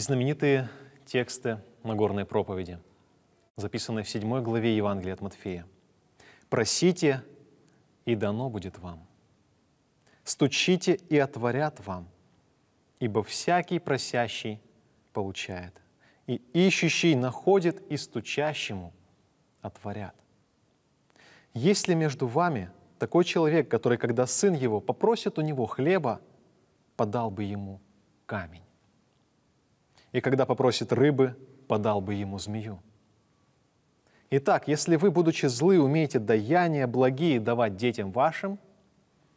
Есть знаменитые тексты Нагорной проповеди, записанные в 7 главе Евангелия от Матфея. «Просите, и дано будет вам. Стучите, и отворят вам, ибо всякий просящий получает, и ищущий находит, и стучащему отворят. Есть ли между вами такой человек, который, когда сын его попросит у него хлеба, подал бы ему камень? и когда попросит рыбы, подал бы ему змею. Итак, если вы, будучи злы, умеете даяния благие давать детям вашим,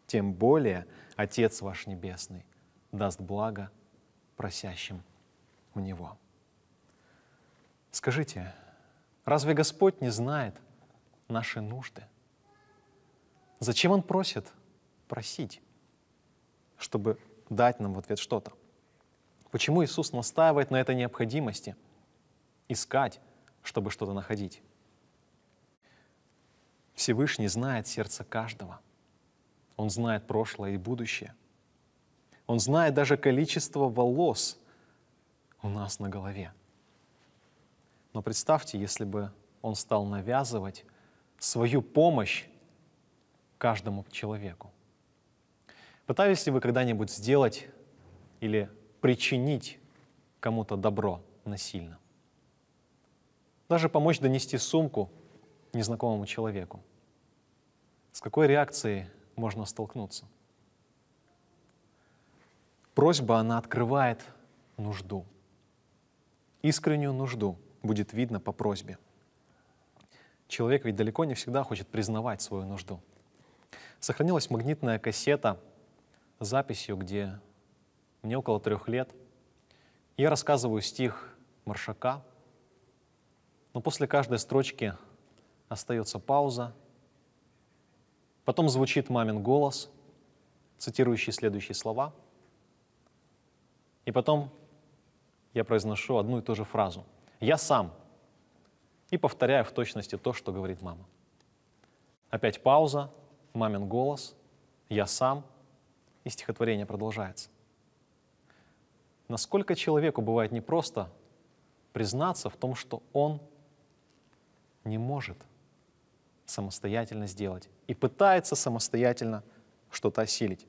тем более Отец ваш Небесный даст благо просящим у Него. Скажите, разве Господь не знает наши нужды? Зачем Он просит просить, чтобы дать нам в ответ что-то? Почему Иисус настаивает на этой необходимости? Искать, чтобы что-то находить. Всевышний знает сердце каждого. Он знает прошлое и будущее. Он знает даже количество волос у нас на голове. Но представьте, если бы он стал навязывать свою помощь каждому человеку. Пытались ли вы когда-нибудь сделать или причинить кому-то добро насильно. Даже помочь донести сумку незнакомому человеку. С какой реакцией можно столкнуться? Просьба, она открывает нужду. Искреннюю нужду будет видно по просьбе. Человек ведь далеко не всегда хочет признавать свою нужду. Сохранилась магнитная кассета с записью, где мне около трех лет. Я рассказываю стих Маршака, но после каждой строчки остается пауза. Потом звучит мамин голос, цитирующий следующие слова. И потом я произношу одну и ту же фразу. «Я сам». И повторяю в точности то, что говорит мама. Опять пауза, мамин голос, «Я сам». И стихотворение продолжается. Насколько человеку бывает непросто признаться в том, что он не может самостоятельно сделать и пытается самостоятельно что-то осилить.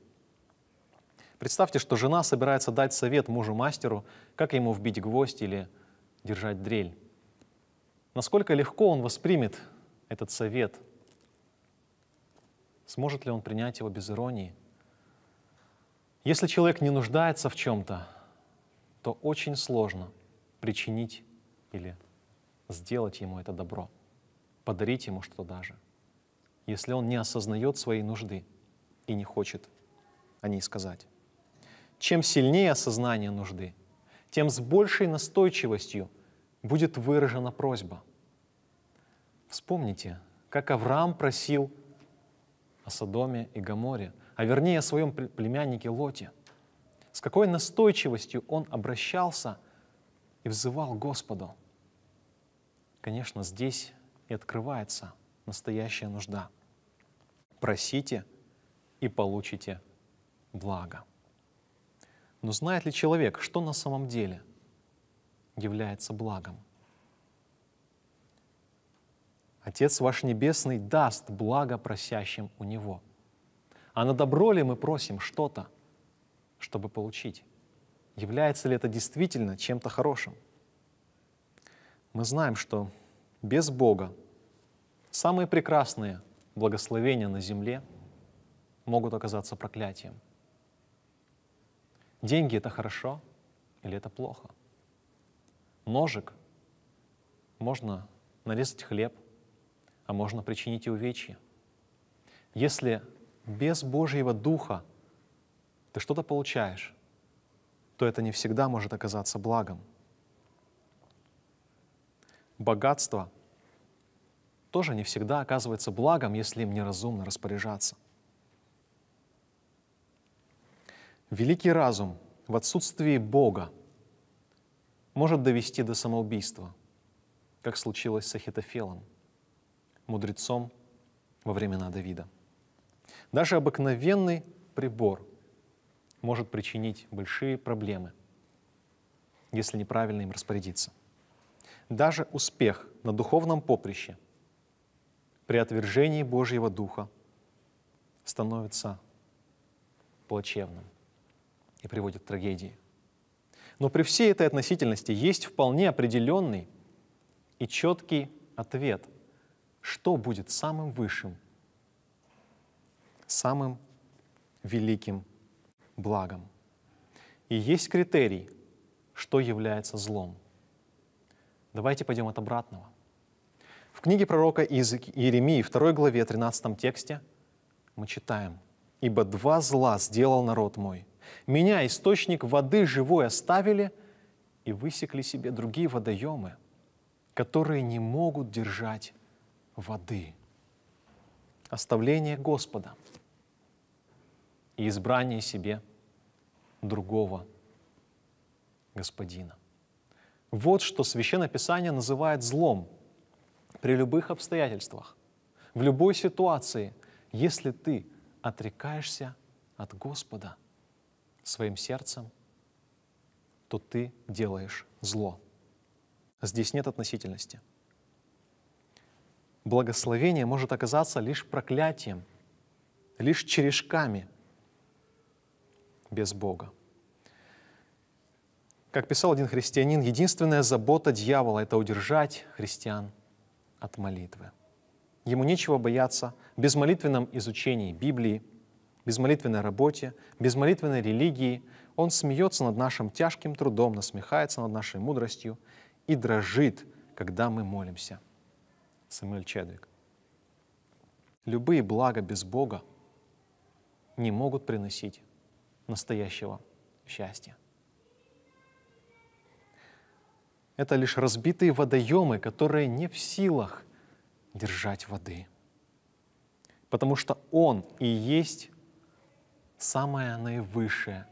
Представьте, что жена собирается дать совет мужу-мастеру, как ему вбить гвоздь или держать дрель. Насколько легко он воспримет этот совет? Сможет ли он принять его без иронии? Если человек не нуждается в чем-то, то очень сложно причинить или сделать ему это добро, подарить ему что то даже, если он не осознает своей нужды и не хочет о ней сказать. Чем сильнее осознание нужды, тем с большей настойчивостью будет выражена просьба. Вспомните, как Авраам просил о Содоме и Гаморе, а вернее о своем племяннике Лоте – с какой настойчивостью он обращался и взывал Господу. Конечно, здесь и открывается настоящая нужда. Просите и получите благо. Но знает ли человек, что на самом деле является благом? Отец ваш Небесный даст благо просящим у Него. А на добро ли мы просим что-то – чтобы получить? Является ли это действительно чем-то хорошим? Мы знаем, что без Бога самые прекрасные благословения на земле могут оказаться проклятием. Деньги — это хорошо или это плохо? Ножик можно нарезать хлеб, а можно причинить и увечья. Если без Божьего Духа ты что-то получаешь, то это не всегда может оказаться благом. Богатство тоже не всегда оказывается благом, если им неразумно распоряжаться. Великий разум в отсутствии Бога может довести до самоубийства, как случилось с Ахитофелом, мудрецом во времена Давида. Даже обыкновенный прибор – может причинить большие проблемы, если неправильно им распорядиться. Даже успех на духовном поприще при отвержении Божьего Духа становится плачевным и приводит к трагедии. Но при всей этой относительности есть вполне определенный и четкий ответ, что будет самым высшим, самым великим благом. И есть критерий, что является злом. Давайте пойдем от обратного. В книге пророка Иеремии, 2 главе, 13 тексте мы читаем, «Ибо два зла сделал народ мой. Меня, источник воды живой, оставили, и высекли себе другие водоемы, которые не могут держать воды». Оставление Господа – и избрание себе другого господина. Вот что Священное Писание называет злом при любых обстоятельствах, в любой ситуации, если ты отрекаешься от Господа своим сердцем, то ты делаешь зло. Здесь нет относительности. Благословение может оказаться лишь проклятием, лишь черешками – без Бога. Как писал один христианин, единственная забота дьявола – это удержать христиан от молитвы. Ему нечего бояться. Без молитвенном изучении Библии, без молитвенной работе, без молитвенной религии он смеется над нашим тяжким трудом, насмехается над нашей мудростью и дрожит, когда мы молимся. Самуэль Чедвик. Любые блага без Бога не могут приносить настоящего счастья. Это лишь разбитые водоемы, которые не в силах держать воды. Потому что Он и есть самое наивысшее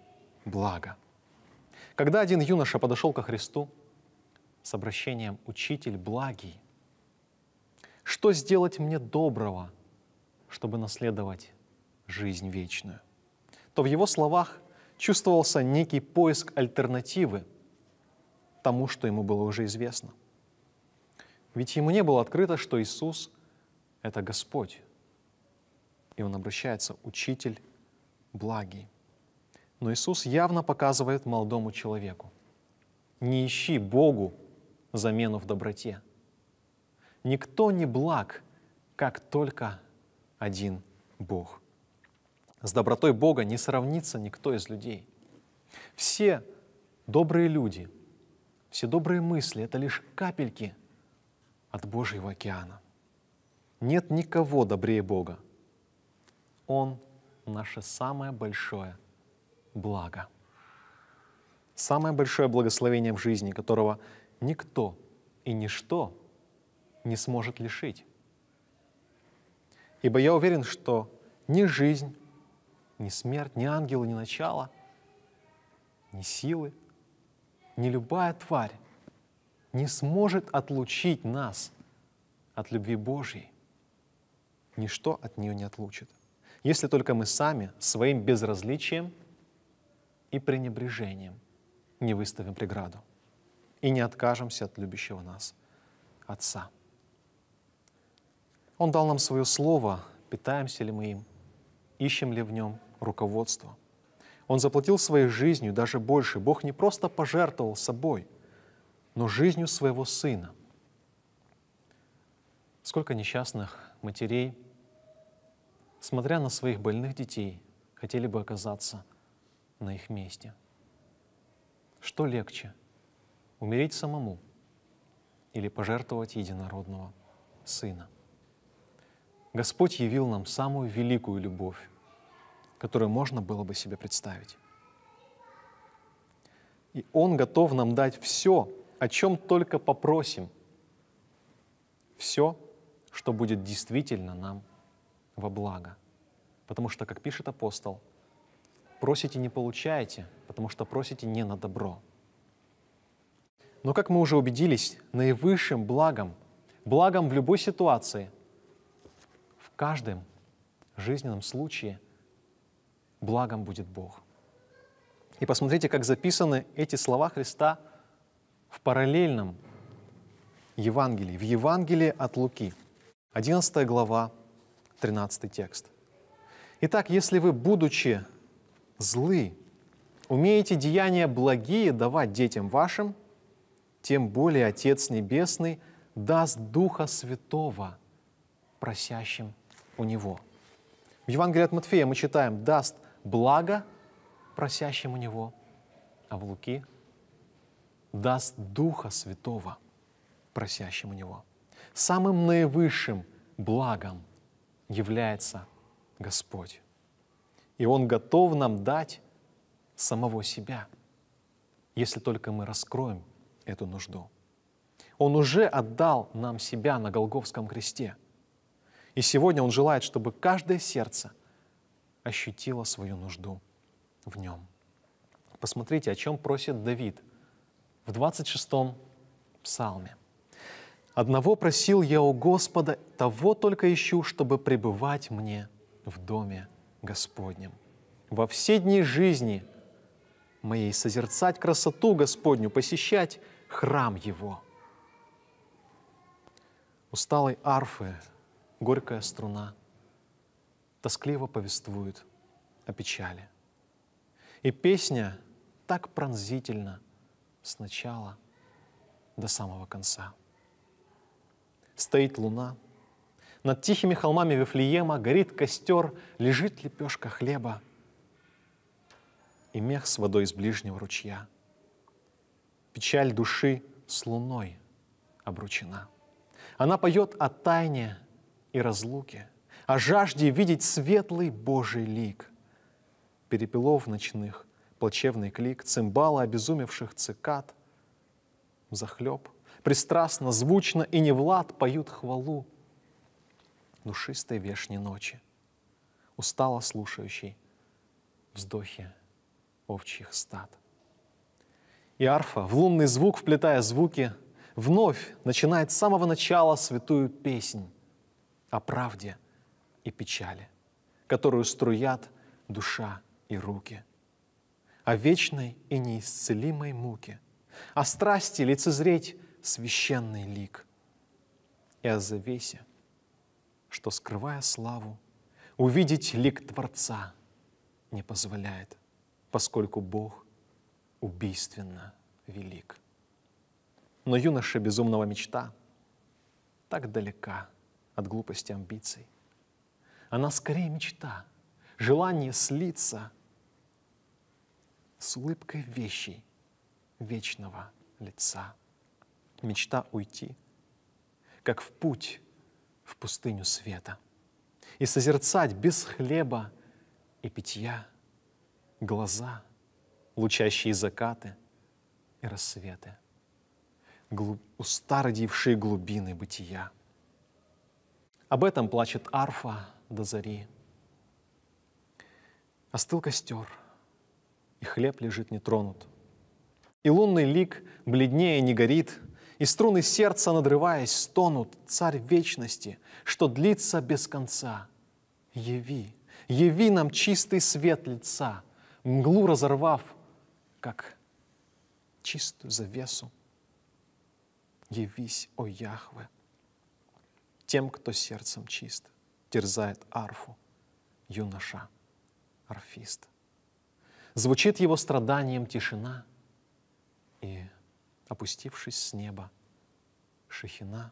благо. Когда один юноша подошел ко Христу с обращением «Учитель благий», что сделать мне доброго, чтобы наследовать жизнь вечную? то в его словах чувствовался некий поиск альтернативы тому, что ему было уже известно. Ведь ему не было открыто, что Иисус — это Господь. И он обращается «Учитель благий». Но Иисус явно показывает молодому человеку. Не ищи Богу замену в доброте. Никто не благ, как только один Бог. С добротой Бога не сравнится никто из людей. Все добрые люди, все добрые мысли — это лишь капельки от Божьего океана. Нет никого добрее Бога. Он — наше самое большое благо. Самое большое благословение в жизни, которого никто и ничто не сможет лишить. Ибо я уверен, что ни жизнь, ни смерть, ни ангелы, ни начало, ни силы, ни любая тварь не сможет отлучить нас от любви Божьей. Ничто от нее не отлучит. Если только мы сами своим безразличием и пренебрежением не выставим преграду и не откажемся от любящего нас Отца. Он дал нам свое Слово, питаемся ли мы им, ищем ли в нем руководство. Он заплатил своей жизнью даже больше. Бог не просто пожертвовал собой, но жизнью своего сына. Сколько несчастных матерей, смотря на своих больных детей, хотели бы оказаться на их месте. Что легче, умереть самому или пожертвовать единородного сына? Господь явил нам самую великую любовь которую можно было бы себе представить. И Он готов нам дать все, о чем только попросим. Все, что будет действительно нам во благо. Потому что, как пишет апостол, просите не получаете, потому что просите не на добро. Но, как мы уже убедились, наивысшим благом, благом в любой ситуации, в каждом жизненном случае – благом будет Бог. И посмотрите, как записаны эти слова Христа в параллельном Евангелии, в Евангелии от Луки, 11 глава, 13 текст. Итак, если вы, будучи злы, умеете деяния благие давать детям вашим, тем более Отец Небесный даст Духа Святого просящим у Него. В Евангелии от Матфея мы читаем «даст благо просящим у него, а в Луки даст Духа Святого просящим у него. Самым наивысшим благом является Господь. И Он готов нам дать самого себя, если только мы раскроем эту нужду. Он уже отдал нам себя на Голговском кресте. И сегодня Он желает, чтобы каждое сердце – ощутила свою нужду в нем. Посмотрите, о чем просит Давид в 26-м псалме. «Одного просил я у Господа, того только ищу, чтобы пребывать мне в доме Господнем. Во все дни жизни моей созерцать красоту Господню, посещать храм Его». Усталой арфы горькая струна – тоскливо повествует о печали. И песня так пронзительна сначала до самого конца. Стоит луна, над тихими холмами Вифлеема горит костер, лежит лепешка хлеба и мех с водой из ближнего ручья. Печаль души с луной обручена. Она поет о тайне и разлуке – о жажде видеть светлый Божий лик. Перепелов ночных, плачевный клик, цимбалы обезумевших цикад, захлеб, пристрастно, звучно и невлад поют хвалу душистой вешней ночи, устало слушающей вздохи овчьих стад. И арфа, в лунный звук вплетая звуки, вновь начинает с самого начала святую песнь о правде – и печали, которую струят душа и руки, о вечной и неисцелимой муке, о страсти лицезреть священный лик и о завесе, что, скрывая славу, увидеть лик Творца не позволяет, поскольку Бог убийственно велик. Но юноша безумного мечта так далека от глупости амбиций, она скорее мечта, желание слиться с улыбкой вещей вечного лица. Мечта уйти, как в путь в пустыню света, и созерцать без хлеба и питья глаза, лучащие закаты и рассветы, глуб... устародившие глубины бытия. Об этом плачет арфа до зари. Остыл костер, и хлеб лежит нетронут. И лунный лик бледнее не горит, и струны сердца, надрываясь, стонут, царь вечности, что длится без конца. Яви, яви нам чистый свет лица, мглу разорвав, как чистую завесу. Явись, о Яхве, тем, кто сердцем чист терзает арфу юноша, арфист. Звучит его страданием тишина, и, опустившись с неба, шахина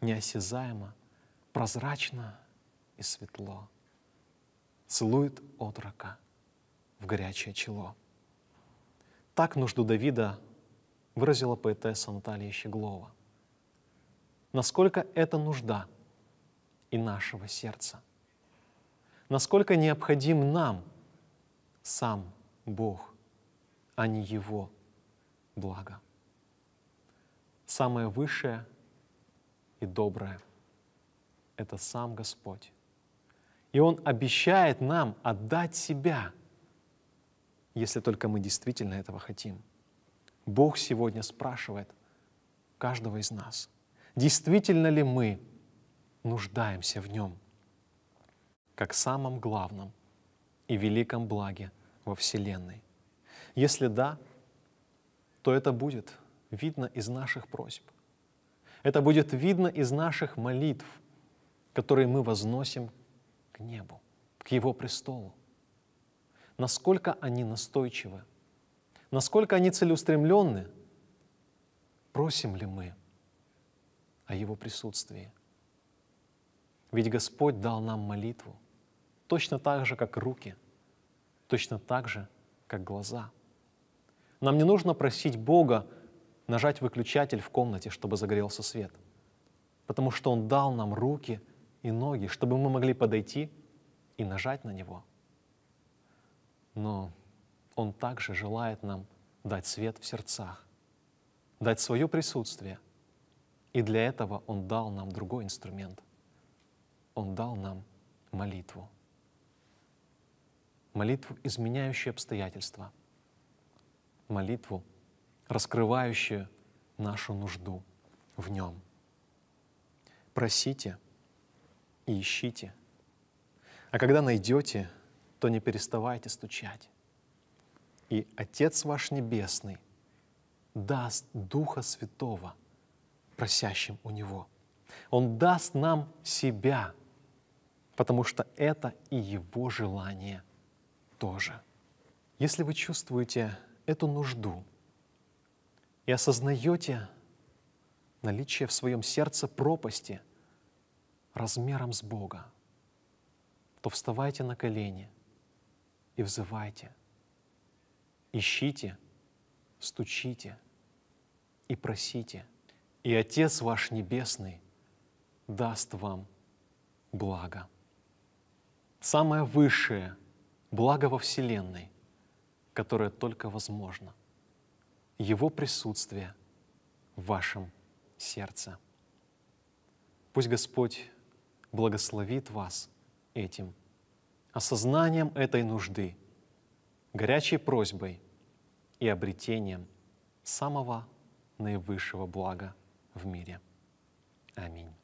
неосязаемо, прозрачно и светло целует отрока в горячее чело. Так нужду Давида выразила поэтесса Наталья Щеглова. Насколько эта нужда – и нашего сердца. Насколько необходим нам сам Бог, а не Его благо. Самое высшее и доброе — это сам Господь. И Он обещает нам отдать себя, если только мы действительно этого хотим. Бог сегодня спрашивает каждого из нас, действительно ли мы нуждаемся в Нем, как самом главном и великом благе во Вселенной? Если да, то это будет видно из наших просьб. Это будет видно из наших молитв, которые мы возносим к небу, к Его престолу. Насколько они настойчивы, насколько они целеустремленны, просим ли мы о Его присутствии – ведь Господь дал нам молитву, точно так же, как руки, точно так же, как глаза. Нам не нужно просить Бога нажать выключатель в комнате, чтобы загорелся свет, потому что Он дал нам руки и ноги, чтобы мы могли подойти и нажать на него. Но Он также желает нам дать свет в сердцах, дать свое присутствие. И для этого Он дал нам другой инструмент он дал нам молитву. Молитву, изменяющую обстоятельства. Молитву, раскрывающую нашу нужду в Нем. Просите и ищите. А когда найдете, то не переставайте стучать. И Отец ваш Небесный даст Духа Святого просящим у Него. Он даст нам себя – потому что это и его желание тоже. Если вы чувствуете эту нужду и осознаете наличие в своем сердце пропасти размером с Бога, то вставайте на колени и взывайте, ищите, стучите и просите, и Отец ваш Небесный даст вам благо самое высшее благо во Вселенной, которое только возможно. Его присутствие в вашем сердце. Пусть Господь благословит вас этим, осознанием этой нужды, горячей просьбой и обретением самого наивысшего блага в мире. Аминь.